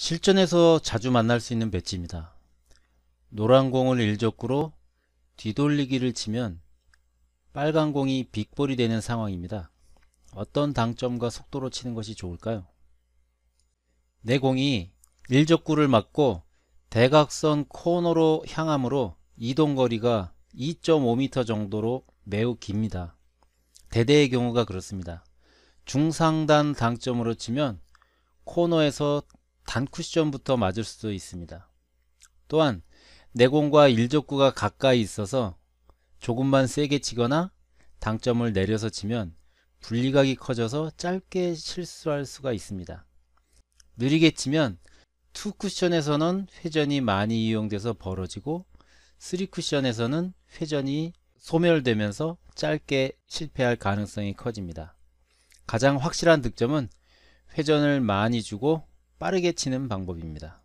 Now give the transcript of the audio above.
실전에서 자주 만날 수 있는 배치입니다. 노란 공을 일적구로 뒤돌리기를 치면 빨간 공이 빅볼이 되는 상황입니다. 어떤 당점과 속도로 치는 것이 좋을까요? 내 네 공이 일적구를 맞고 대각선 코너로 향하므로 이동거리가 2.5m 정도로 매우 깁니다. 대대의 경우가 그렇습니다. 중상단 당점으로 치면 코너에서 단쿠션부터 맞을 수도 있습니다. 또한 내공과 일족구가 가까이 있어서 조금만 세게 치거나 당점을 내려서 치면 분리각이 커져서 짧게 실수할 수가 있습니다. 느리게 치면 투 쿠션에서는 회전이 많이 이용돼서 벌어지고 3 쿠션에서는 회전이 소멸되면서 짧게 실패할 가능성이 커집니다. 가장 확실한 득점은 회전을 많이 주고 빠르게 치는 방법입니다.